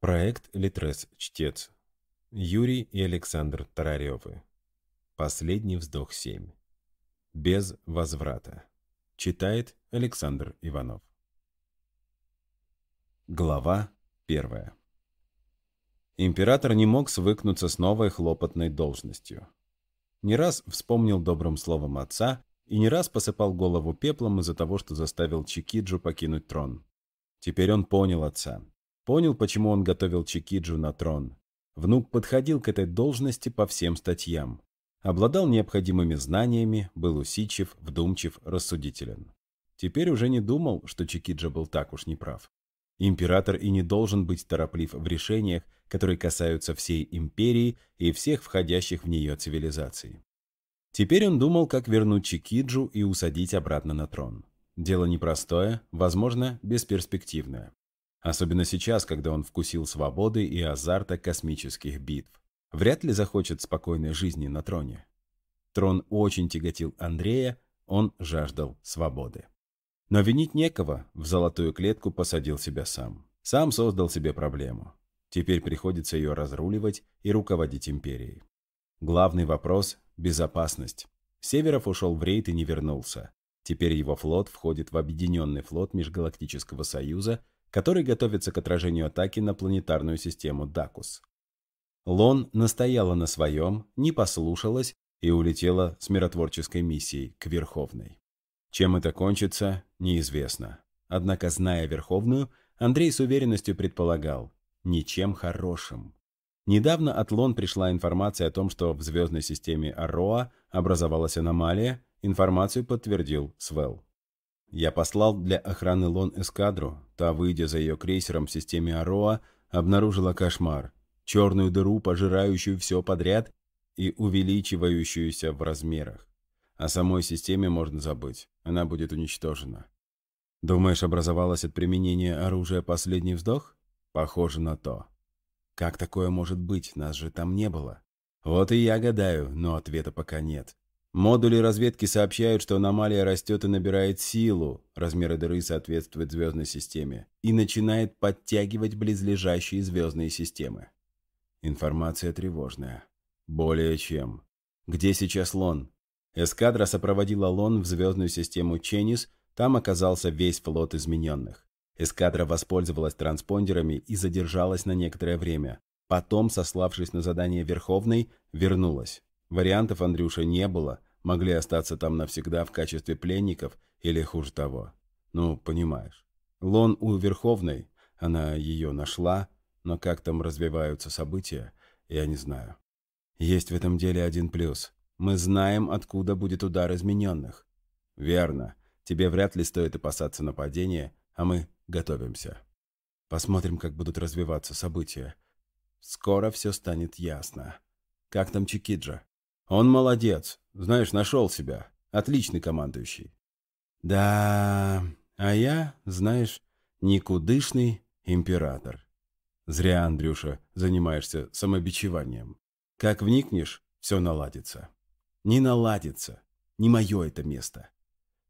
Проект «Литрес. Чтец». Юрий и Александр Тараревы. Последний вздох 7. Без возврата. Читает Александр Иванов. Глава 1. Император не мог свыкнуться с новой хлопотной должностью. Не раз вспомнил добрым словом отца и не раз посыпал голову пеплом из-за того, что заставил Чикиджу покинуть трон. Теперь он понял отца Понял, почему он готовил Чикиджу на трон. Внук подходил к этой должности по всем статьям. Обладал необходимыми знаниями, был усидчив, вдумчив, рассудителен. Теперь уже не думал, что Чикиджа был так уж неправ. Император и не должен быть тороплив в решениях, которые касаются всей империи и всех входящих в нее цивилизаций. Теперь он думал, как вернуть Чикиджу и усадить обратно на трон. Дело непростое, возможно, бесперспективное. Особенно сейчас, когда он вкусил свободы и азарта космических битв. Вряд ли захочет спокойной жизни на троне. Трон очень тяготил Андрея, он жаждал свободы. Но винить некого, в золотую клетку посадил себя сам. Сам создал себе проблему. Теперь приходится ее разруливать и руководить империей. Главный вопрос – безопасность. Северов ушел в рейд и не вернулся. Теперь его флот входит в Объединенный флот Межгалактического Союза который готовится к отражению атаки на планетарную систему Дакус. Лон настояла на своем, не послушалась и улетела с миротворческой миссией к Верховной. Чем это кончится, неизвестно. Однако, зная Верховную, Андрей с уверенностью предполагал – ничем хорошим. Недавно от Лон пришла информация о том, что в звездной системе Ароа образовалась аномалия, информацию подтвердил Свел. Я послал для охраны Лон эскадру, та, выйдя за ее крейсером в системе Ароа, обнаружила кошмар, черную дыру, пожирающую все подряд и увеличивающуюся в размерах. О самой системе можно забыть, она будет уничтожена. Думаешь, образовалась от применения оружия последний вздох? Похоже на то. Как такое может быть? Нас же там не было. Вот и я гадаю, но ответа пока нет. Модули разведки сообщают, что аномалия растет и набирает силу, размеры дыры соответствуют звездной системе, и начинает подтягивать близлежащие звездные системы. Информация тревожная. Более чем. Где сейчас Лон? Эскадра сопроводила Лон в звездную систему Ченнис, там оказался весь флот измененных. Эскадра воспользовалась транспондерами и задержалась на некоторое время. Потом, сославшись на задание Верховной, вернулась. Вариантов Андрюша не было, могли остаться там навсегда в качестве пленников или хуже того. Ну, понимаешь. Лон у Верховной, она ее нашла, но как там развиваются события, я не знаю. Есть в этом деле один плюс. Мы знаем, откуда будет удар измененных. Верно. Тебе вряд ли стоит опасаться нападения, а мы готовимся. Посмотрим, как будут развиваться события. Скоро все станет ясно. Как там Чикиджа? Он молодец. Знаешь, нашел себя. Отличный командующий. Да, а я, знаешь, никудышный император. Зря, Андрюша, занимаешься самобичеванием. Как вникнешь, все наладится. Не наладится. Не мое это место.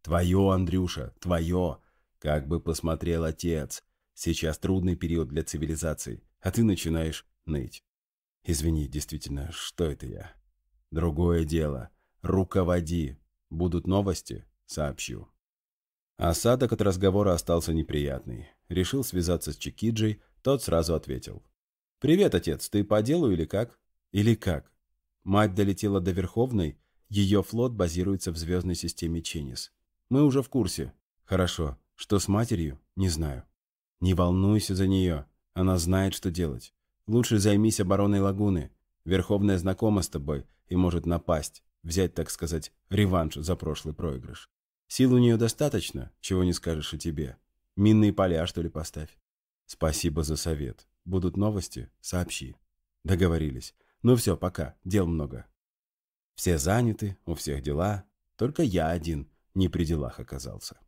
Твое, Андрюша, твое. Как бы посмотрел отец. Сейчас трудный период для цивилизации, а ты начинаешь ныть. Извини, действительно, что это я? Другое дело. Руководи. Будут новости? Сообщу. Осадок от разговора остался неприятный. Решил связаться с Чикиджей, тот сразу ответил. «Привет, отец, ты по делу или как?» «Или как?» Мать долетела до Верховной, ее флот базируется в звездной системе Ченис. «Мы уже в курсе». «Хорошо. Что с матерью? Не знаю». «Не волнуйся за нее. Она знает, что делать. Лучше займись обороной лагуны. Верховная знакома с тобой и может напасть, взять, так сказать, реванш за прошлый проигрыш. Сил у нее достаточно, чего не скажешь и тебе. Минные поля, что ли, поставь. Спасибо за совет. Будут новости? Сообщи. Договорились. Ну все, пока, дел много. Все заняты, у всех дела. Только я один не при делах оказался.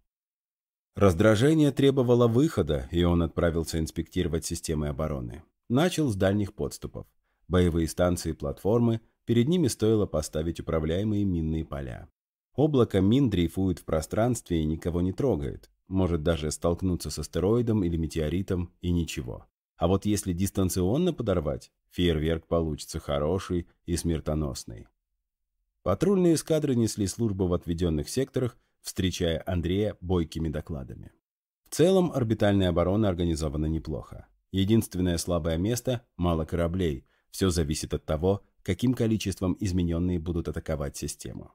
Раздражение требовало выхода, и он отправился инспектировать системы обороны. Начал с дальних подступов. Боевые станции и платформы – Перед ними стоило поставить управляемые минные поля. Облако мин дрейфует в пространстве и никого не трогает. Может даже столкнуться с астероидом или метеоритом и ничего. А вот если дистанционно подорвать, фейерверк получится хороший и смертоносный. Патрульные эскадры несли службу в отведенных секторах, встречая Андрея бойкими докладами. В целом орбитальная оборона организована неплохо. Единственное слабое место – мало кораблей. Все зависит от того, каким количеством измененные будут атаковать систему.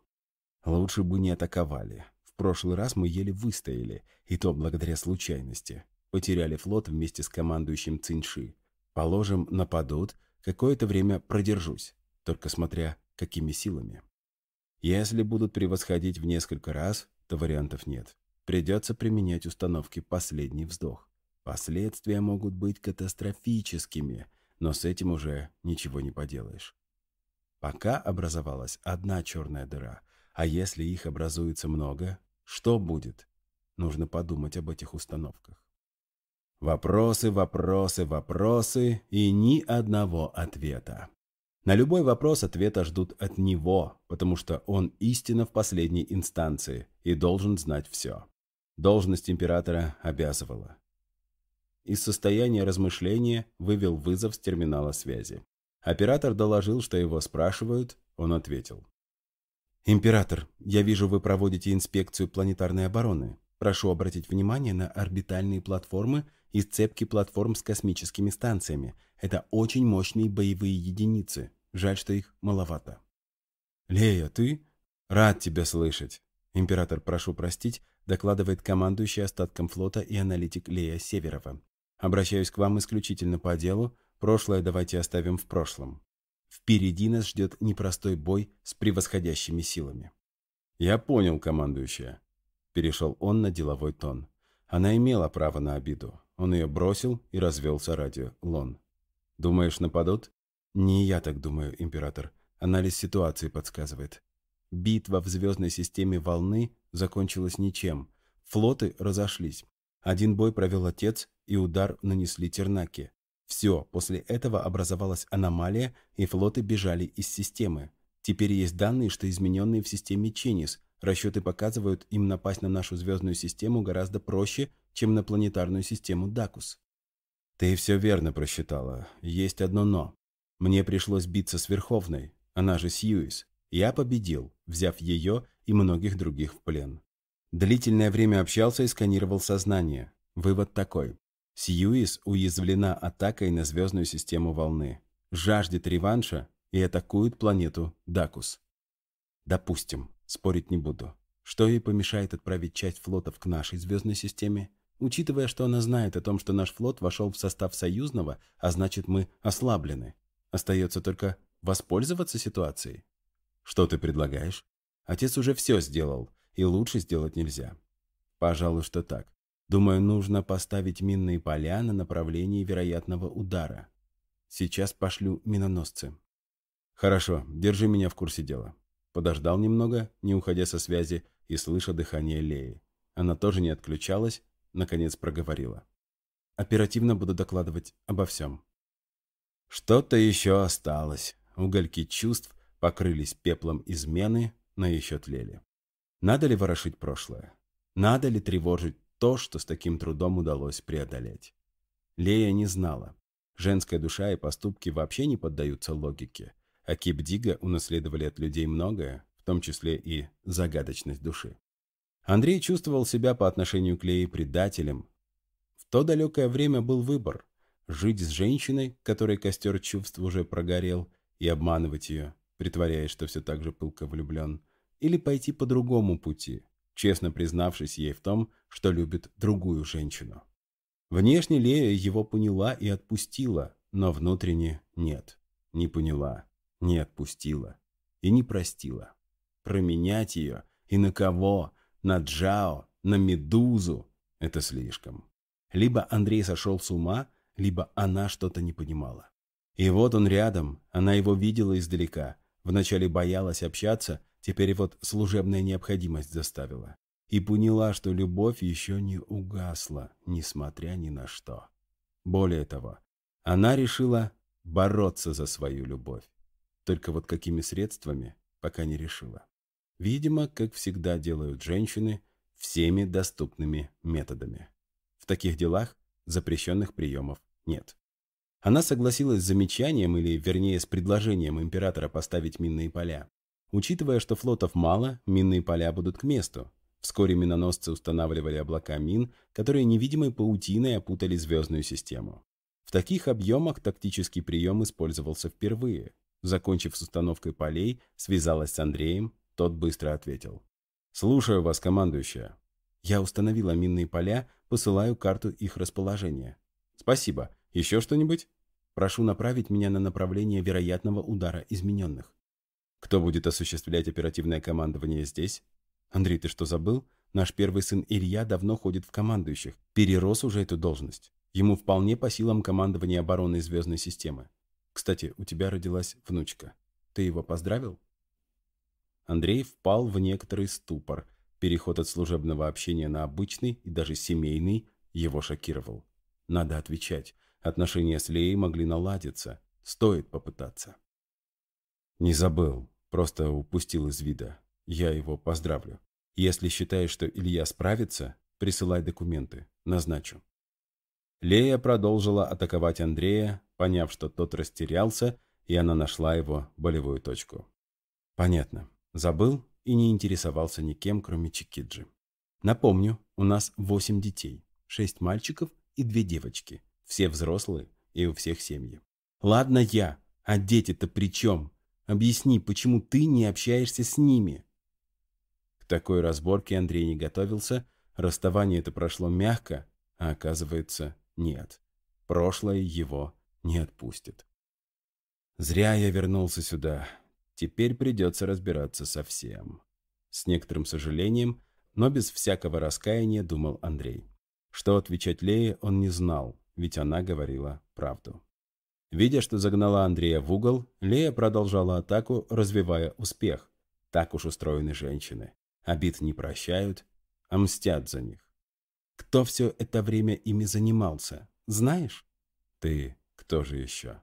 Лучше бы не атаковали. В прошлый раз мы еле выстояли, и то благодаря случайности. Потеряли флот вместе с командующим Циньши. Положим, нападут, какое-то время продержусь, только смотря, какими силами. Если будут превосходить в несколько раз, то вариантов нет. Придется применять установки «Последний вздох». Последствия могут быть катастрофическими, но с этим уже ничего не поделаешь. Пока образовалась одна черная дыра. А если их образуется много, что будет? Нужно подумать об этих установках. Вопросы, вопросы, вопросы и ни одного ответа. На любой вопрос ответа ждут от него, потому что он истина в последней инстанции и должен знать все. Должность императора обязывала. Из состояния размышления вывел вызов с терминала связи. Оператор доложил, что его спрашивают, он ответил. «Император, я вижу, вы проводите инспекцию планетарной обороны. Прошу обратить внимание на орбитальные платформы и сцепки платформ с космическими станциями. Это очень мощные боевые единицы. Жаль, что их маловато». «Лея, ты? Рад тебя слышать». Император, прошу простить, докладывает командующий остатком флота и аналитик Лея Северова. «Обращаюсь к вам исключительно по делу, Прошлое давайте оставим в прошлом. Впереди нас ждет непростой бой с превосходящими силами. «Я понял, командующая», – перешел он на деловой тон. Она имела право на обиду. Он ее бросил и развелся ради Лон. «Думаешь, нападут?» «Не я так думаю, император. Анализ ситуации подсказывает. Битва в звездной системе волны закончилась ничем. Флоты разошлись. Один бой провел отец, и удар нанесли тернаки. Все, после этого образовалась аномалия, и флоты бежали из системы. Теперь есть данные, что измененные в системе Ченис Расчеты показывают, им напасть на нашу звездную систему гораздо проще, чем на планетарную систему Дакус. Ты все верно просчитала. Есть одно «но». Мне пришлось биться с Верховной, она же Сьюис. Я победил, взяв ее и многих других в плен. Длительное время общался и сканировал сознание. Вывод такой. Сьюис уязвлена атакой на звездную систему волны, жаждет реванша и атакует планету Дакус. Допустим, спорить не буду. Что ей помешает отправить часть флотов к нашей звездной системе, учитывая, что она знает о том, что наш флот вошел в состав союзного, а значит мы ослаблены. Остается только воспользоваться ситуацией. Что ты предлагаешь? Отец уже все сделал, и лучше сделать нельзя. Пожалуй, что так. Думаю, нужно поставить минные поля на направлении вероятного удара. Сейчас пошлю миноносцы. Хорошо, держи меня в курсе дела. Подождал немного, не уходя со связи и слыша дыхание Леи. Она тоже не отключалась, наконец проговорила. Оперативно буду докладывать обо всем. Что-то еще осталось. Угольки чувств покрылись пеплом измены, но еще тлели. Надо ли ворошить прошлое? Надо ли тревожить то, что с таким трудом удалось преодолеть. Лея не знала. Женская душа и поступки вообще не поддаются логике, а Кипдига унаследовали от людей многое, в том числе и загадочность души. Андрей чувствовал себя по отношению к Лее предателем. В то далекое время был выбор – жить с женщиной, которой костер чувств уже прогорел, и обманывать ее, притворяясь, что все так же пылко влюблен, или пойти по другому пути – честно признавшись ей в том, что любит другую женщину. Внешне Лея его поняла и отпустила, но внутренне нет. Не поняла, не отпустила и не простила. Променять ее и на кого? На Джао, на Медузу? Это слишком. Либо Андрей сошел с ума, либо она что-то не понимала. И вот он рядом, она его видела издалека, вначале боялась общаться, Теперь вот служебная необходимость заставила. И поняла, что любовь еще не угасла, несмотря ни на что. Более того, она решила бороться за свою любовь. Только вот какими средствами, пока не решила. Видимо, как всегда делают женщины, всеми доступными методами. В таких делах запрещенных приемов нет. Она согласилась с замечанием, или вернее с предложением императора поставить минные поля. Учитывая, что флотов мало, минные поля будут к месту. Вскоре миноносцы устанавливали облака мин, которые невидимой паутиной опутали звездную систему. В таких объемах тактический прием использовался впервые. Закончив с установкой полей, связалась с Андреем, тот быстро ответил. «Слушаю вас, командующая. Я установила минные поля, посылаю карту их расположения. Спасибо. Еще что-нибудь? Прошу направить меня на направление вероятного удара измененных. Кто будет осуществлять оперативное командование здесь? Андрей, ты что забыл? Наш первый сын Илья давно ходит в командующих, перерос уже эту должность. Ему вполне по силам командование обороны звездной системы. Кстати, у тебя родилась внучка. Ты его поздравил? Андрей впал в некоторый ступор. Переход от служебного общения на обычный и даже семейный его шокировал. Надо отвечать. Отношения с Леей могли наладиться. Стоит попытаться. «Не забыл, просто упустил из вида. Я его поздравлю. Если считаешь, что Илья справится, присылай документы, назначу». Лея продолжила атаковать Андрея, поняв, что тот растерялся, и она нашла его болевую точку. «Понятно. Забыл и не интересовался никем, кроме Чикиджи. Напомню, у нас восемь детей, шесть мальчиков и две девочки. Все взрослые и у всех семьи. Ладно я, а дети-то при чем?» Объясни, почему ты не общаешься с ними?» К такой разборке Андрей не готовился, расставание это прошло мягко, а оказывается, нет. Прошлое его не отпустит. «Зря я вернулся сюда. Теперь придется разбираться со всем». С некоторым сожалением, но без всякого раскаяния думал Андрей. Что отвечать Лее он не знал, ведь она говорила правду. Видя, что загнала Андрея в угол, Лея продолжала атаку, развивая успех. Так уж устроены женщины. Обид не прощают, а мстят за них. Кто все это время ими занимался, знаешь? Ты, кто же еще?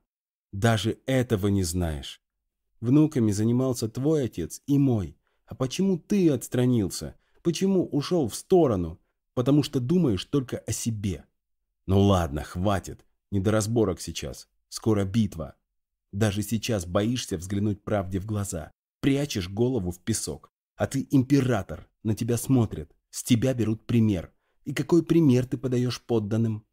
Даже этого не знаешь. Внуками занимался твой отец и мой. А почему ты отстранился? Почему ушел в сторону? Потому что думаешь только о себе. Ну ладно, хватит. Не до разборок сейчас. Скоро битва. Даже сейчас боишься взглянуть правде в глаза. Прячешь голову в песок. А ты император, на тебя смотрят, с тебя берут пример. И какой пример ты подаешь подданным?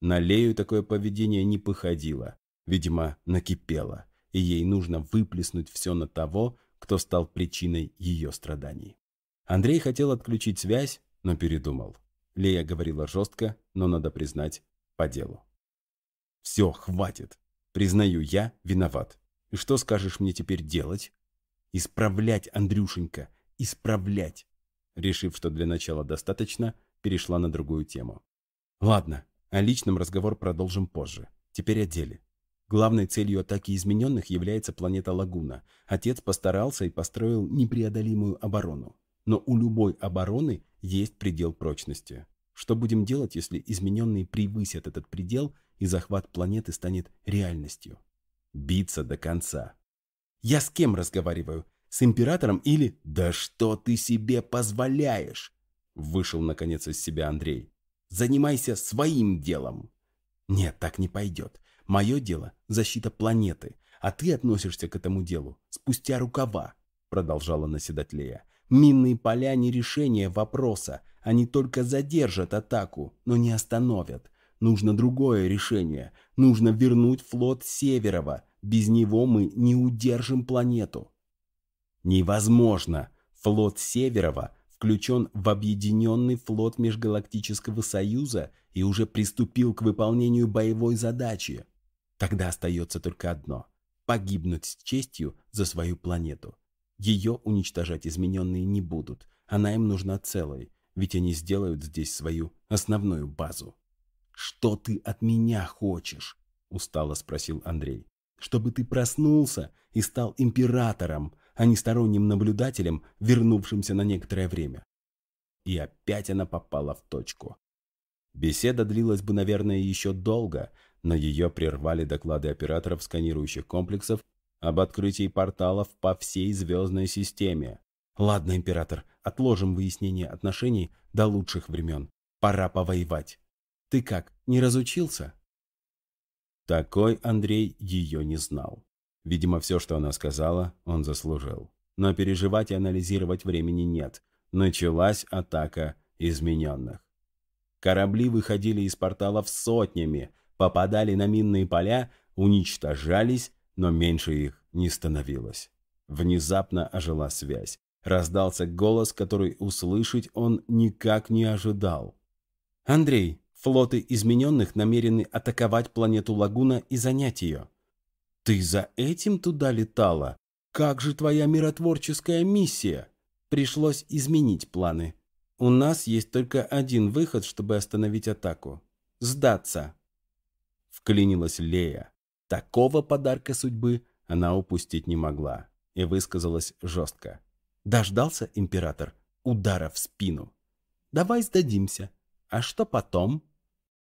На Лею такое поведение не походило. Видимо, накипело, и ей нужно выплеснуть все на того, кто стал причиной ее страданий. Андрей хотел отключить связь, но передумал. Лея говорила жестко, но, надо признать, по делу. Все, хватит. Признаю, я виноват. И что скажешь мне теперь делать? Исправлять, Андрюшенька, исправлять. Решив, что для начала достаточно, перешла на другую тему. Ладно, о личном разговор продолжим позже. Теперь о деле. Главной целью атаки измененных является планета Лагуна. Отец постарался и построил непреодолимую оборону. Но у любой обороны есть предел прочности. Что будем делать, если измененные превысят этот предел и захват планеты станет реальностью? Биться до конца. Я с кем разговариваю? С императором или... Да что ты себе позволяешь? Вышел наконец из себя Андрей. Занимайся своим делом. Нет, так не пойдет. Мое дело – защита планеты, а ты относишься к этому делу спустя рукава, продолжала наседать Лея. Минные поля не решение вопроса, они только задержат атаку, но не остановят. Нужно другое решение, нужно вернуть флот Северова, без него мы не удержим планету. Невозможно, флот Северова включен в объединенный флот Межгалактического Союза и уже приступил к выполнению боевой задачи. Тогда остается только одно – погибнуть с честью за свою планету. Ее уничтожать измененные не будут, она им нужна целой, ведь они сделают здесь свою основную базу. «Что ты от меня хочешь?» – устало спросил Андрей. «Чтобы ты проснулся и стал императором, а не сторонним наблюдателем, вернувшимся на некоторое время». И опять она попала в точку. Беседа длилась бы, наверное, еще долго, но ее прервали доклады операторов сканирующих комплексов об открытии порталов по всей звездной системе. Ладно, император, отложим выяснение отношений до лучших времен. Пора повоевать. Ты как, не разучился? Такой Андрей ее не знал. Видимо, все, что она сказала, он заслужил. Но переживать и анализировать времени нет. Началась атака измененных. Корабли выходили из порталов сотнями, попадали на минные поля, уничтожались, но меньше их не становилось. Внезапно ожила связь. Раздался голос, который услышать он никак не ожидал. «Андрей, флоты измененных намерены атаковать планету Лагуна и занять ее». «Ты за этим туда летала? Как же твоя миротворческая миссия?» «Пришлось изменить планы. У нас есть только один выход, чтобы остановить атаку. Сдаться». Вклинилась Лея. Такого подарка судьбы она упустить не могла и высказалась жестко. Дождался император удара в спину. «Давай сдадимся. А что потом?»